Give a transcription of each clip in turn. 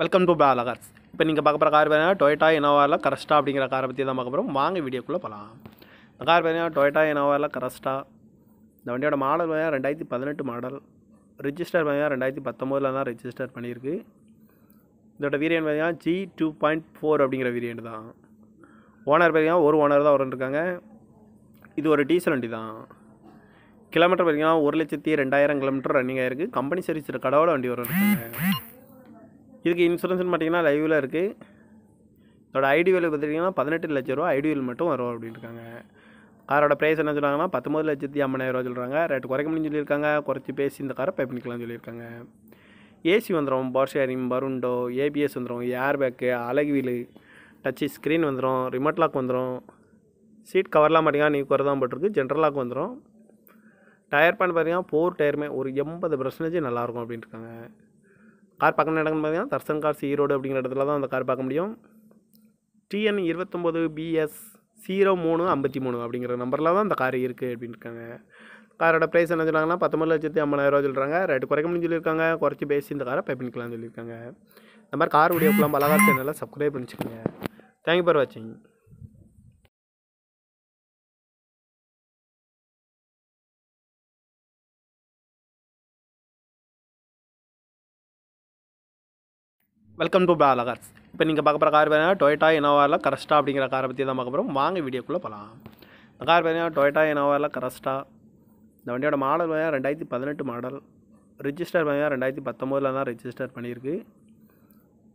welcome to பிரால cars இப்போ நீங்கள் பார்க்க போகிற கார் பார்த்தீங்கன்னா டொயட்டா இனோவாவில் கரஸ்டா அப்படிங்கிற காரை பற்றி தான் பார்க்க போகிறோம் வாங்க வீடியோக்குள்ளே போகலாம் இந்த கார் பார்த்தீங்கன்னா டொயட்டா இனோவாவில் கரஸ்டா இந்த வண்டியோட மாடல் பார்த்தீங்கன்னா ரெண்டாயிரத்தி பதினெட்டு மாடல் ரிஜிஸ்டர் பார்த்தீங்கன்னா ரெண்டாயிரத்தி பத்தொம்போதில் தான் ரிஜிஸ்டர் பண்ணியிருக்கு இதோட வீரியன் பார்த்தீங்கன்னா ஜி டூ பாயிண்ட் ஃபோர் அப்படிங்கிற வீரியன்ட் தான் ஓனர் பார்த்தீங்கன்னா ஒரு ஓனர் தான் இருக்காங்க இது ஒரு டீசல் வண்டி தான் கிலோமீட்டர் பார்த்தீங்கன்னா ஒரு லட்சத்தி ரெண்டாயிரம் கிலோமீட்டர் ரன்னிங் ஆகிருக்கு கம்பெனி சர்வீஸ் கடவுள வண்டி இருக்காங்க இதுக்கு இன்சூரன்ஸ்னு பார்த்தீங்கன்னா லைவில் இருக்குது இதோட ஐடிவேல் பார்த்துட்டிங்கன்னா பதினெட்டு லட்ச ரூபா ஐடிவேல் மட்டும் வரும் அப்படின்ட்டுருக்காங்க காரோட ப்ரைஸ் என்ன சொல்கிறாங்கன்னா பத்தொம்பது லட்சத்தி ரூபா சொல்கிறாங்க ரேட் குறைக்கணும்னு சொல்லியிருக்காங்க குறைச்சி பேசி இந்த காரை பே பண்ணிக்கலாம்னு சொல்லியிருக்காங்க ஏசி வந்துடும் பவர் ஷேரிங் பருண்டோ ஏபிஎஸ் வந்துடும் ஏர் பேக்கு அழகு வீல் டச்சு ஸ்க்ரீன் வந்துடும் ரிமோட் லாக் வந்துடும் சீட் கவர்லாம் பார்த்தீங்கன்னா நீ குறை தான் போட்டிருக்கு ஜென்ரல் லாக் வந்துடும் டயர் பேண்ட் பார்த்தீங்கன்னா ஃபோர் டயருமே ஒரு எண்பது பர்சன்டேஜ் நல்லாயிருக்கும் அப்படின்ட்டுருக்காங்க கார் பார்க்க இடம்னு பார்த்தீங்கன்னா தர்சன் கார்ஸ் ஈரோடு அப்படிங்கிற இடத்துல தான் அந்த கார் பார்க்க முடியும் டிஎன் இருபத்தொம்போது பிஎஸ் ஜீரோ மூணு ஐம்பத்தி மூணு அப்படிங்கிற நம்பரில் தான் அந்த கார் இருக்குது அப்படின்னு இருக்காங்க காரோட ப்ரைஸ் என்ன சொல்கிறாங்கன்னா பத்தொம்பது லட்சத்தி ஐம்பதாயிரரூவா சொல்கிறாங்க ரேட்டு குறைக்க முடியும் சொல்லியிருக்காங்க குறைச்சி பேசி இந்த காரை பை பண்ணிக்கலாம்னு சொல்லியிருக்காங்க இந்த மாதிரி கார் வீடியோக்கெலாம் பலகார் சேனலில் சப்ஸ்கிரைப் பண்ணிச்சுக்கோங்க தேங்க்யூ ஃபார் வாட்சிங் வெல்கம் டு பிராலா இப்போ நீங்கள் பார்க்க போகிற கார் பார்த்தீங்கன்னா டொய்டா இனோவாவில் கரஸ்டா அப்படிங்கிற காரை பற்றி தான் பார்க்க போகிறோம் வாங்க வீடியோக்குள்ளே போகலாம் இந்த கார் பார்த்தீங்கன்னா டொய்டா இனோவாவில் கரஸ்டா இந்த வண்டியோட மாடல் பார்த்தீங்கன்னா ரெண்டாயிரத்தி பதினெட்டு மாடல் ரிஜிஸ்டர் பார்த்தீங்கன்னா ரெண்டாயிரத்தி பத்தொம்போதில் தான் ரிஜிஸ்டர் பண்ணியிருக்கு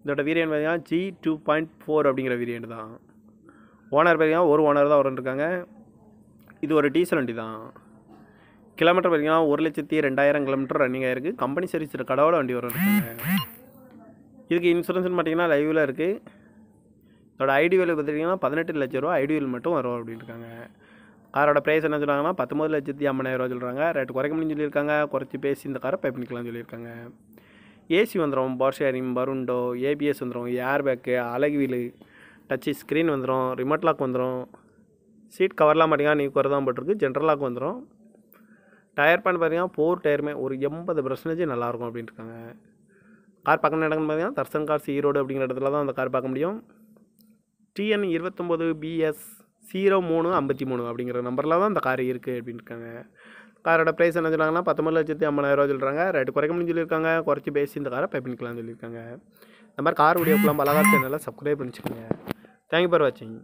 இதோட வீரியன் பார்த்தீங்கன்னா ஜி டூ பாயிண்ட் ஃபோர் அப்படிங்கிற வீரியன் தான் ஓனர் பார்த்தீங்கன்னா ஒரு ஓனர் தான் இருக்காங்க இது ஒரு டீசல் வண்டி தான் கிலோமீட்டர் பார்த்தீங்கன்னா ஒரு லட்சத்தி ரெண்டாயிரம் கிலோமீட்டர் ரன்னிங் ஆகிருக்கு கம்பெனி சர்வீஸ் கடவுள வண்டி இருக்காங்க இதுக்கு இன்சூரன்ஸ்னு பார்த்தீங்கன்னா லைவில் இருக்குது இதோட ஐடி வேலை பார்த்துட்டிங்கன்னா பதினெட்டு லட்ச ரூபா ஐடியூல் மட்டும் வரும் அப்படின்ட்டுருக்காங்க காரோட ப்ரைஸ் என்ன சொல்கிறாங்கன்னா பத்தொம்பது லட்சத்தி ரூபா சொல்கிறாங்க ரேட் குறைக்கணும்னு சொல்லியிருக்காங்க குறைச்சி பேசி இந்த காரை பை பண்ணிக்கலாம்னு சொல்லியிருக்காங்க ஏசி வந்துடும் பவர் ஷேரிங் பருண்டோ ஏபிஎஸ் வந்துடும் ஏர் பேக்கு அழகு வீலு டச்சு ஸ்க்ரீன் வந்துடும் ரிமோட் லாக் வந்துடும் சீட் கவர்லாம் பார்த்தீங்கன்னா நீ குறை தான் போட்டிருக்கு ஜென்ரல் லாக் வந்துடும் டயர் பேண்ட் பார்த்தீங்கன்னா ஃபோர் டயருமே ஒரு எண்பது பர்சன்டேஜ் நல்லாயிருக்கும் அப்படின்ட்டுருக்காங்க கார் பக்கம் இடம்னு பார்த்தீங்கன்னா தர்சன் கார்ஸ் ஈரோடு அப்படிங்கிற இடத்துல தான் அந்த கார் பார்க்க முடியும் டிஎன் இருபத்தொம்போது பிஎஸ் ஜீரோ மூணு ஐம்பத்தி மூணு அப்படிங்கிற நம்பரில் தான் அந்த கார் இருக்குது அப்படின்னு இருக்காங்க காரோட ப்ரைஸ் என்ன சொல்கிறாங்கன்னா பத்தொம்பது லட்சத்தி ஐம்பதாயிரரூவா சொல்கிறாங்க ரேட்டு குறைக்கணும்னு சொல்லியிருக்காங்க குறைச்சி பேசி இந்த காரை பை பண்ணிக்கலாம்னு சொல்லியிருக்காங்க இந்த மாதிரி கார் வீடியோக்கெலாம் பலகார் சேனலில் சப்ஸ்கிரைப் பண்ணிச்சுக்கோங்க தேங்க்யூ ஃபார் வாட்சிங்